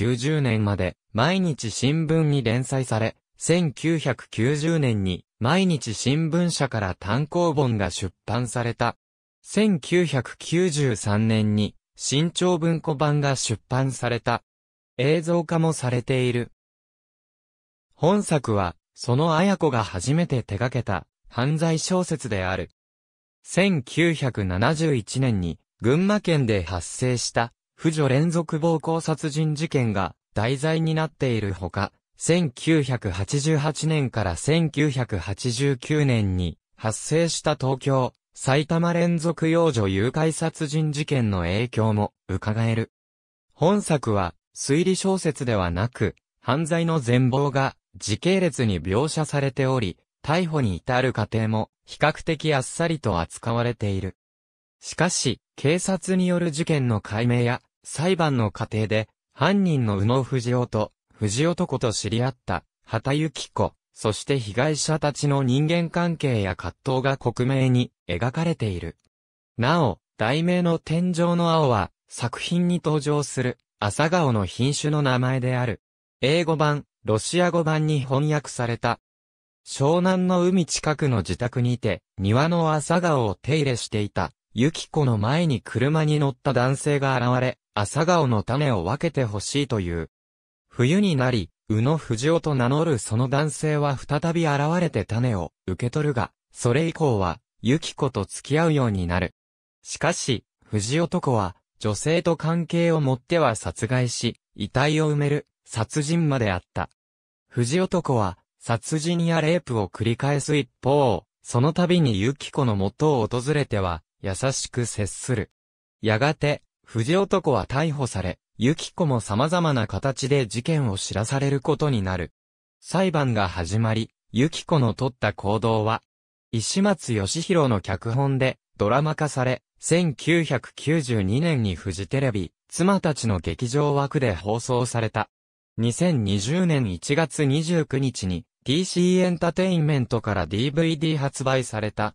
1990年まで毎日新聞に連載され、1990年に毎日新聞社から単行本が出版された。1993年に新潮文庫版が出版された。映像化もされている。本作は、その綾子が初めて手掛けた犯罪小説である。1971年に群馬県で発生した婦女連続暴行殺人事件が題材になっているほか、1988年から1989年に発生した東京、埼玉連続幼女誘拐殺人事件の影響も伺える。本作は推理小説ではなく、犯罪の全貌が時系列に描写されており、逮捕に至る過程も比較的あっさりと扱われている。しかし、警察による事件の解明や裁判の過程で、犯人の宇野藤夫と、藤男と知り合った、畑幸子、そして被害者たちの人間関係や葛藤が克明に描かれている。なお、題名の天井の青は、作品に登場する、朝顔の品種の名前である。英語版、ロシア語版に翻訳された。湘南の海近くの自宅にて、庭の朝顔を手入れしていた、ゆき子の前に車に乗った男性が現れ、朝顔の種を分けてほしいという。冬になり、宇野藤夫と名乗るその男性は再び現れて種を受け取るが、それ以降は、ゆき子と付き合うようになる。しかし、藤男は、女性と関係を持っては殺害し、遺体を埋める、殺人まであった。藤男は、殺人やレイプを繰り返す一方、その度にゆき子の元を訪れては、優しく接する。やがて、藤男は逮捕され、ゆき子も様々な形で事件を知らされることになる。裁判が始まり、ゆき子の取った行動は、石松義弘の脚本でドラマ化され、1992年にフジテレビ、妻たちの劇場枠で放送された。2020年1月29日に TC エンタテインメントから DVD 発売された。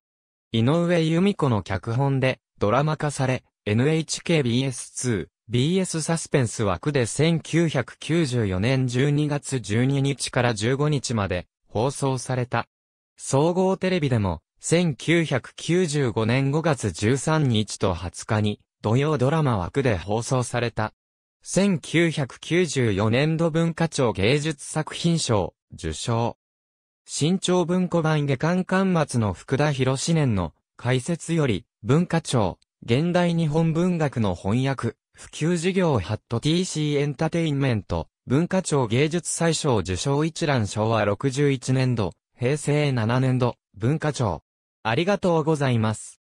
井上由美子の脚本でドラマ化され、NHKBS2、BS サスペンス枠で1994年12月12日から15日まで放送された。総合テレビでも、1995年5月13日と20日に、土曜ドラマ枠で放送された。1994年度文化庁芸術作品賞、受賞。新潮文庫版下巻巻末の福田博史年の解説より、文化庁、現代日本文学の翻訳、普及事業ハット TC エンタテインメント、文化庁芸術祭賞受賞一覧昭和61年度、平成7年度、文化庁。ありがとうございます。